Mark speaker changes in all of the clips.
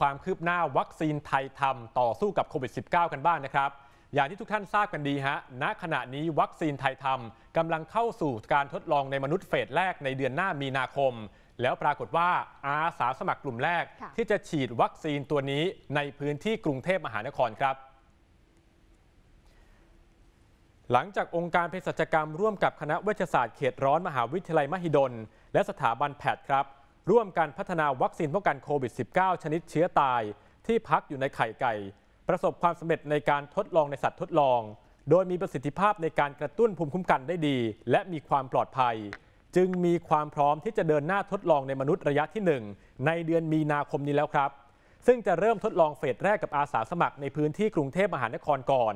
Speaker 1: ความคืบหน้าวัคซีนไทยทำต่อสู้กับโควิด -19 กันบ้างนนะครับ อย่างที่ทุกท่านทราบกันดีฮะณขณะนี้วัคซีนไทยทำกำลังเข้าสู่การทดลองในมนุษย์เฟสแรกในเดือนหน้ามีนาคม แล้วปรากฏว่าอาสาสมัครกลุ่มแรกที่จะฉีดวัคซีนตัวนี้ในพื้นที่กรุงเทพมหานครครับ หลังจากองค์การเพศสัยกรรมร่วมกับคณะเวชศาสตร์เขตร้อนมหาวิทยาลัยมหิดล และสถาบันแพทย์ครับร่วมกันพัฒนาวัคซีนป้องกันโควิด -19 ชนิดเชื้อตาย ที่พักอยู่ในไข่ไก่ ประสบความสำเร็จในการทดลองในสัตว์ทดลอง โดยมีประสิทธิภาพในการกระตุ้นภูมิคุ้มกันได้ดี และมีความปลอดภัย จึงมีความพร้อมที่จะเดินหน้าทดลองในมนุษย์ระยะที่ 1 ในเดือนมีนาคมนี้แล้วครับ ซึ่งจะเริ่มทดลองเฟสแรกกับอาสาสมัครในพื้นที่กรุงเทพมหานครก่อน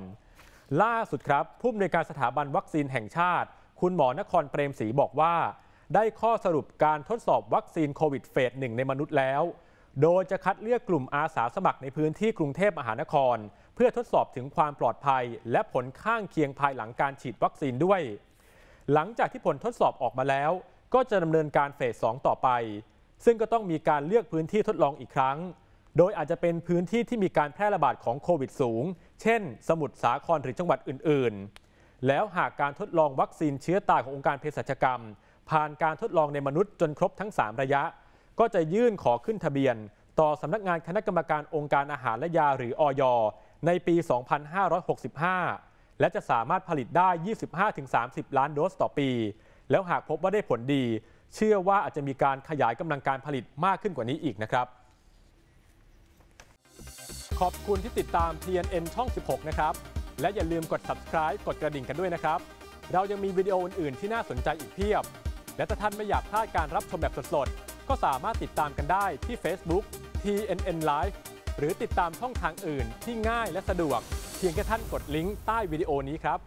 Speaker 1: ล่าสุดครับผู้อำนวยการสถาบันวัคซีนแห่งชาติ คุณหมอนครเปรมศรีบอกว่าได้ข้อสรุปการทดสอบวัคซีนโควิดเฟสหนึ่งในมนุษย์แล้ว โดยจะคัดเลือกกลุ่มอาสาสมัครในพื้นที่กรุงเทพมหานคร เพื่อทดสอบถึงความปลอดภัยและผลข้างเคียงภายหลังการฉีดวัคซีนด้วย หลังจากที่ผลทดสอบออกมาแล้ว ก็จะดำเนินการเฟส 2 ต่อไป ซึ่งก็ต้องมีการเลือกพื้นที่ทดลองอีกครั้ง โดยอาจจะเป็นพื้นที่ที่มีการแพร่ระบาดของโควิดสูง เช่น สมุทรสาครหรือจังหวัดอื่นๆ แล้วหากการทดลองวัคซีนเชื้อตายขององค์การเภสัชกรรมผ่านการทดลองในมนุษย์จนครบทั้ง 3 ระยะ ก็จะยื่นขอขึ้นทะเบียน ต่อสำนักงานคณะกรรมการองค์การอาหารและยาหรืออย ในปี 2565 และจะสามารถผลิตได้ 25-30 ล้านโดสต่อปี แล้วหากพบว่าได้ผลดี เชื่อว่าอาจจะมีการขยายกำลังการผลิตมากขึ้นกว่านี้อีกนะครับ ขอบคุณที่ติดตาม TNN ช่อง 16นะครับ และอย่าลืมกด subscribe กดกระดิ่งกันด้วยนะครับ เรายังมีวิดีโออื่น ๆ ที่น่าสนใจอีกเพียบและถ้าท่านไม่อยากพลาดการรับชมแบบสดๆ ก็สามารถติดตามกันได้ที่ Facebook TNN Live หรือติดตามช่องทางอื่นที่ง่ายและสะดวก เพียงแค่ท่านกดลิงก์ใต้วิดีโอนี้ครับ